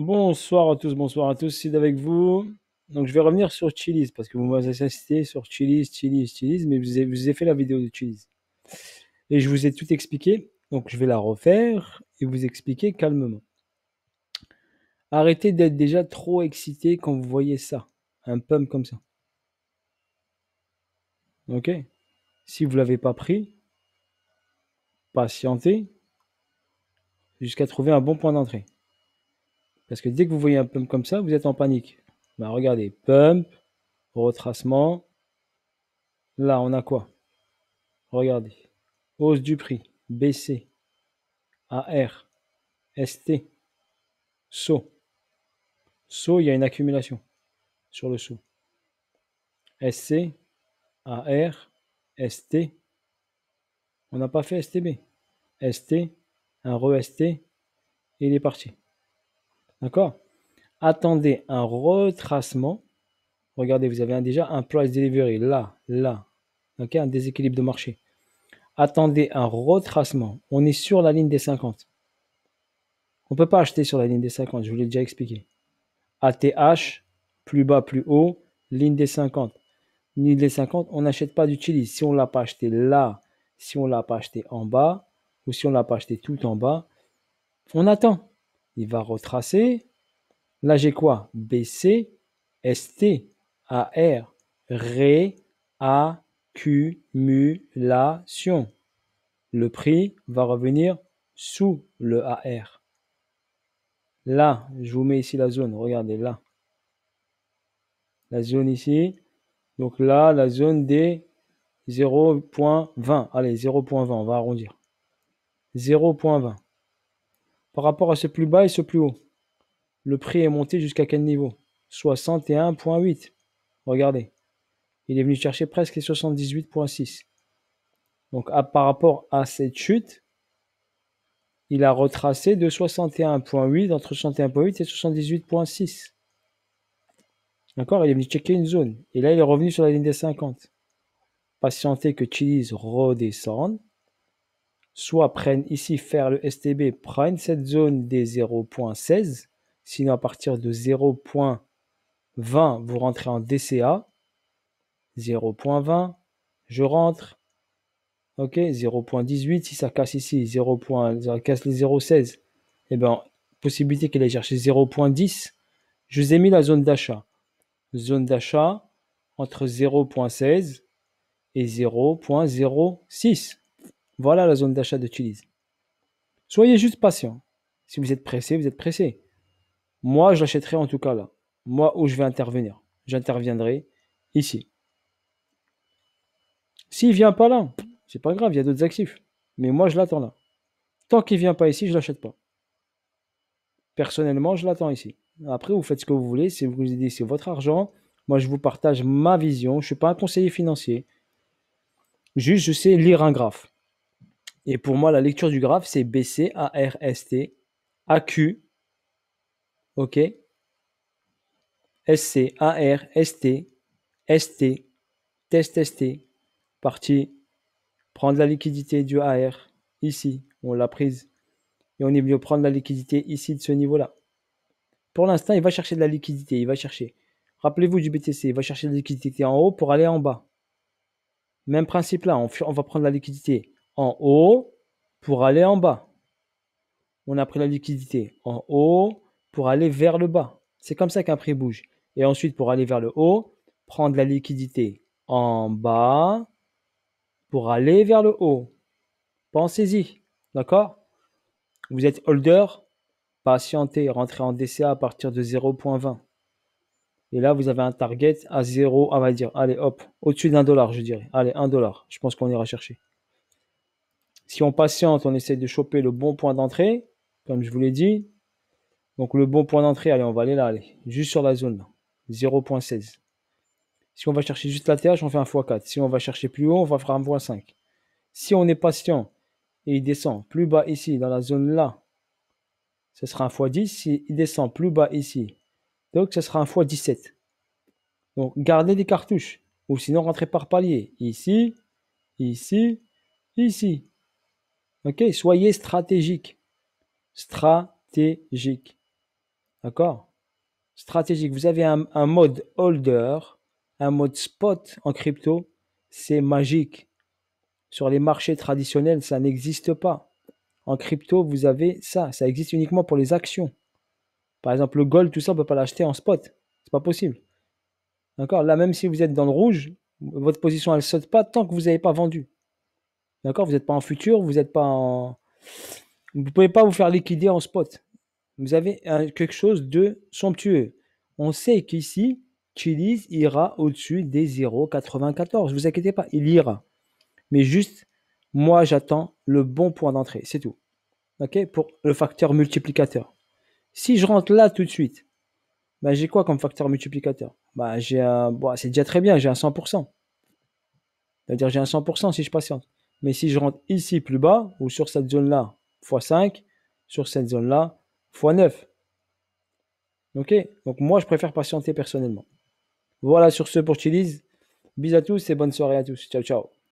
Bonsoir à tous, bonsoir à tous, c'est avec vous. Donc je vais revenir sur Chili's parce que vous m'avez assisté sur Chili's, Chili's, Chili's, mais vous avez, vous ai fait la vidéo de Chili's. Et je vous ai tout expliqué, donc je vais la refaire et vous expliquer calmement. Arrêtez d'être déjà trop excité quand vous voyez ça, un pump comme ça. Ok Si vous ne l'avez pas pris, patientez jusqu'à trouver un bon point d'entrée. Parce que dès que vous voyez un pump comme ça, vous êtes en panique. Bah, regardez, pump, retracement. Là, on a quoi Regardez. Hausse du prix, BC, AR, ST, saut. Saut, il y a une accumulation sur le saut. SC, AR, ST. On n'a pas fait STB. ST, un re-ST, il est parti. D'accord Attendez un retracement. Regardez, vous avez déjà un price delivery là, là. un déséquilibre de marché. Attendez un retracement. On est sur la ligne des 50. On ne peut pas acheter sur la ligne des 50, je vous l'ai déjà expliqué. ATH, plus bas, plus haut, ligne des 50. Ligne des 50, on n'achète pas du Si on ne l'a pas acheté là, si on ne l'a pas acheté en bas, ou si on ne l'a pas acheté tout en bas, on attend il va retracer. Là, j'ai quoi BC, ST, AR, Ré, A, Q, mu, la, Le prix va revenir sous le R. Là, je vous mets ici la zone. Regardez là. La zone ici. Donc là, la zone des 0.20. Allez, 0.20, on va arrondir. 0.20. Par rapport à ce plus bas et ce plus haut, le prix est monté jusqu'à quel niveau 61.8. Regardez. Il est venu chercher presque les 78.6. Donc à, par rapport à cette chute, il a retracé de 61.8 entre 61.8 et 78.6. D'accord Il est venu checker une zone. Et là, il est revenu sur la ligne des 50. patientez que Chili's redescende soit prennent ici faire le STB, prennent cette zone des 0.16, sinon à partir de 0.20, vous rentrez en DCA, 0.20, je rentre, ok, 0.18, si ça casse ici, 0. ça casse les 0.16, eh bien, possibilité qu'elle aille chercher 0.10, je vous ai mis la zone d'achat, zone d'achat entre 0.16 et 0.06, voilà la zone d'achat d'utilise. Soyez juste patient. Si vous êtes pressé, vous êtes pressé. Moi, je l'achèterai en tout cas là. Moi, où je vais intervenir. J'interviendrai ici. S'il vient pas là, c'est pas grave, il y a d'autres actifs. Mais moi, je l'attends là. Tant qu'il vient pas ici, je l'achète pas. Personnellement, je l'attends ici. Après, vous faites ce que vous voulez. Si vous aidez, c'est votre argent, moi, je vous partage ma vision. Je ne suis pas un conseiller financier. Juste, je sais lire un graphe. Et pour moi, la lecture du graphe, c'est BC, A, AQ, OK SC, T, ST, T, test ST, partie, prendre la liquidité du AR, ici, on l'a prise. Et on est venu prendre la liquidité ici de ce niveau-là. Pour l'instant, il va chercher de la liquidité, il va chercher. Rappelez-vous du BTC, il va chercher de la liquidité en haut pour aller en bas. Même principe là, on, on va prendre la liquidité en haut pour aller en bas. On a pris la liquidité en haut pour aller vers le bas. C'est comme ça qu'un prix bouge. Et ensuite, pour aller vers le haut, prendre la liquidité en bas pour aller vers le haut. Pensez-y, d'accord Vous êtes holder, patientez, rentrez en DCA à partir de 0.20. Et là, vous avez un target à 0, on va dire, allez hop, au-dessus d'un dollar, je dirais. Allez, un dollar, je pense qu'on ira chercher. Si on patiente, on essaie de choper le bon point d'entrée, comme je vous l'ai dit. Donc le bon point d'entrée, allez, on va aller là, allez, juste sur la zone, 0.16. Si on va chercher juste la TH, on fait un x4. Si on va chercher plus haut, on va faire un fois 5 Si on est patient et il descend plus bas ici, dans la zone là, ce sera un x10. Si il descend plus bas ici, donc ce sera un x17. Donc gardez des cartouches, ou sinon rentrez par palier. Ici, ici, ici. Ok, soyez stratégique. Stratégique. D'accord Stratégique. Vous avez un, mode holder, un mode spot en crypto. C'est magique. Sur les marchés traditionnels, ça n'existe pas. En crypto, vous avez ça. Ça existe uniquement pour les actions. Par exemple, le gold, tout ça, on ne peut pas l'acheter en spot. C'est pas possible. D'accord Là, même si vous êtes dans le rouge, votre position, elle saute pas tant que vous n'avez pas vendu. D'accord Vous n'êtes pas en futur, vous n'êtes pas Vous ne pouvez pas vous faire liquider en spot. Vous avez quelque chose de somptueux. On sait qu'ici, Chilis ira au-dessus des 0,94. Vous inquiétez pas, il ira. Mais juste, moi, j'attends le bon point d'entrée, c'est tout. OK Pour le facteur multiplicateur. Si je rentre là tout de suite, ben, j'ai quoi comme facteur multiplicateur ben, j'ai un... Bon, c'est déjà très bien, j'ai un 100%. C'est-à-dire j'ai un 100% si je patiente. Mais si je rentre ici plus bas, ou sur cette zone-là, x5, sur cette zone-là, x9. Ok Donc moi, je préfère patienter personnellement. Voilà sur ce pour Chiliz. Bis à tous et bonne soirée à tous. Ciao, ciao.